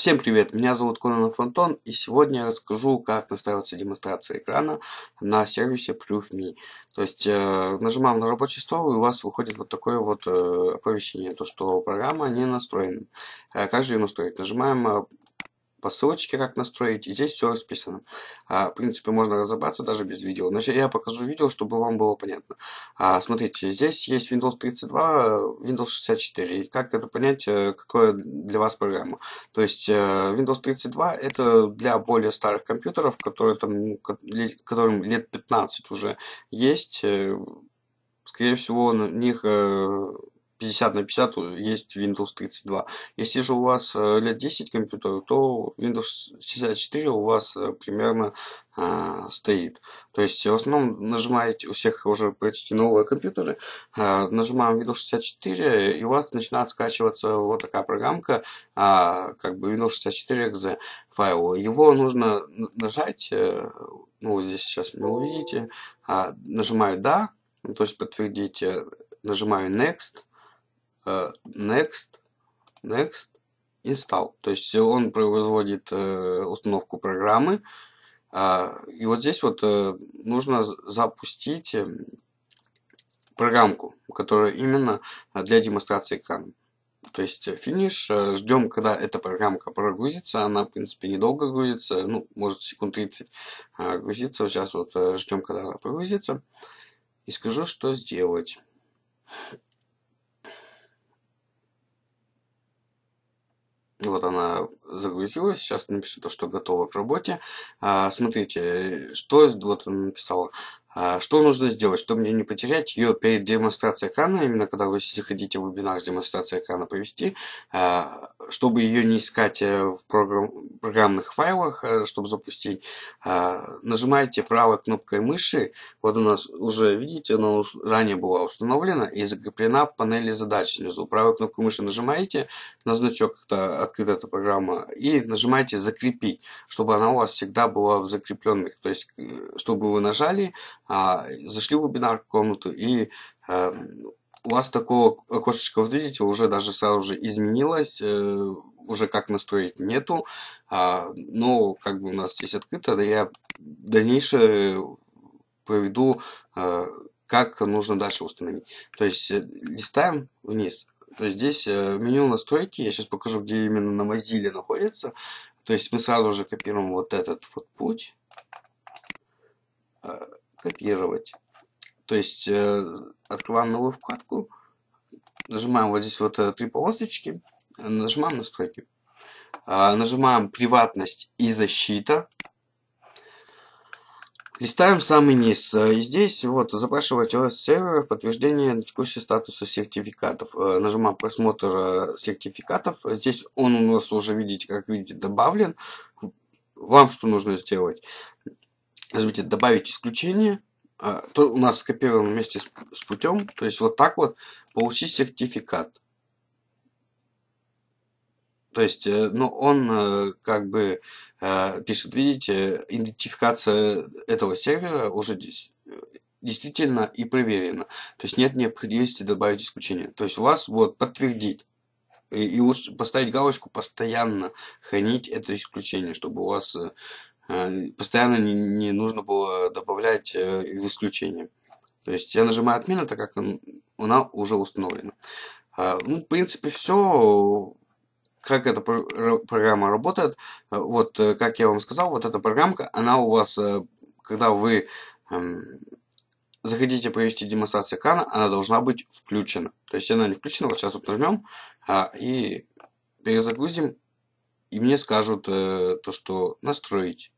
Всем привет, меня зовут Конан Антон, и сегодня я расскажу, как настраивается демонстрация экрана на сервисе ProofMe. То есть, э, нажимаем на рабочий стол, и у вас выходит вот такое вот э, оповещение, то что программа не настроена. Э, как же ее настроить? Нажимаем э, по ссылочке как настроить, и здесь все расписано. А, в принципе, можно разобраться даже без видео, но я покажу видео, чтобы вам было понятно. А, смотрите, здесь есть Windows 32, э, Windows 64, и как это понять, э, какое для вас программа. То есть э, Windows 32 это для более старых компьютеров, которые там, ну, которым лет 15 уже есть, скорее всего, на них 50 на 50 э, есть Windows 32. Если же у вас э, лет 10 компьютеров, то Windows 64 у вас э, примерно э, стоит. То есть в основном нажимаете, у всех уже почти новые компьютеры, э, нажимаем Windows 64 и у вас начинает скачиваться вот такая программка, э, как бы Windows 64 .exe файл. Его нужно нажать, э, ну здесь сейчас не увидите, а, ну, э, нажимаю «Да», то есть подтвердите, нажимаю «Next», Э, next, next, install. То есть он производит э, установку программы. А, и вот здесь вот э, нужно запустить эм, программку, которая именно для демонстрации экрана. То есть финиш, ждем, когда эта программка прогрузится, она, в принципе, недолго грузится, ну, может, секунд 30 а, грузится, сейчас вот ждем, когда она прогрузится, и скажу, что сделать. загрузилось. Сейчас напишу то, что готово к работе. А, смотрите, что вот он написал. А что нужно сделать, чтобы мне не потерять ее перед демонстрацией экрана, именно когда вы захотите в вебинар с демонстрацией экрана провести, а, чтобы ее не искать э, в программных файлах, э, чтобы запустить, а, нажимаете правой кнопкой мыши, вот у нас уже, видите, она ранее была установлена и закреплена в панели задач внизу, Правой кнопкой мыши нажимаете на значок, когда открыта эта программа, и нажимаете «Закрепить», чтобы она у вас всегда была в закрепленных, то есть, э, чтобы вы нажали, а, зашли в вебинар комнату и э, у вас такого окошечка, вот видите, уже даже сразу же изменилось, э, уже как настроить нету, а, но как бы у нас здесь открыто, да я дальнейшее проведу, э, как нужно дальше установить. То есть листаем вниз. То есть здесь меню настройки, я сейчас покажу, где именно на Mozilla находится. То есть мы сразу же копируем вот этот вот путь копировать. То есть э, открываем новую вкладку, нажимаем вот здесь вот э, три полосочки, нажимаем настройки. Э, нажимаем приватность и защита. Листаем самый низ. Э, и здесь вот запрашивать у вас сервер подтверждение текущего статуса сертификатов. Э, нажимаем просмотр э, сертификатов. Здесь он у нас уже, видите, как видите, добавлен. Вам что нужно сделать? Смотрите, добавить исключение. А, то у нас скопировано вместе с, с путем. То есть вот так вот получить сертификат. То есть, э, ну, он э, как бы э, пишет, видите, идентификация этого сервера уже здесь действительно и проверено. То есть нет необходимости добавить исключение. То есть у вас вот подтвердить. И, и лучше поставить галочку постоянно хранить это исключение, чтобы у вас Э, постоянно не, не нужно было добавлять э, в исключение. То есть я нажимаю отмена, так как она уже установлена. Э, ну, в принципе, все как эта программа работает. Вот, как я вам сказал, вот эта программка, она у вас, когда вы эм, захотите провести демонстрацию экрана, она должна быть включена. То есть она не включена, вот сейчас вот нажмем и перезагрузим, и мне скажут то, что настроить.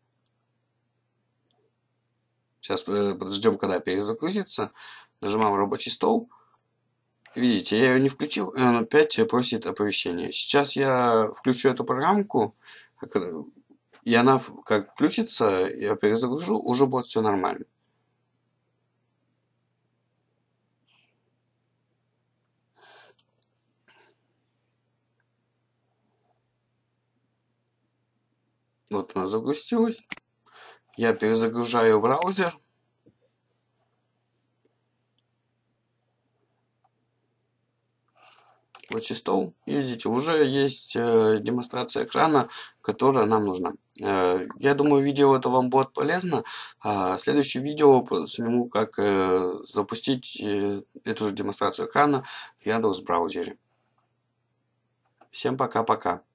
Сейчас э, подождем, когда перезагрузится. Нажимаем рабочий стол. Видите, я ее не включил, и он опять просит оповещение. Сейчас я включу эту программку, и она как включится, я перезагружу, уже будет все нормально. Вот она загрузилась. Я перезагружаю браузер. рабочий Видите, уже есть э, демонстрация экрана, которая нам нужна. Э, я думаю, видео это вам будет полезно. А следующее видео сниму, как э, запустить э, эту же демонстрацию экрана в Яндекс браузере. Всем пока-пока.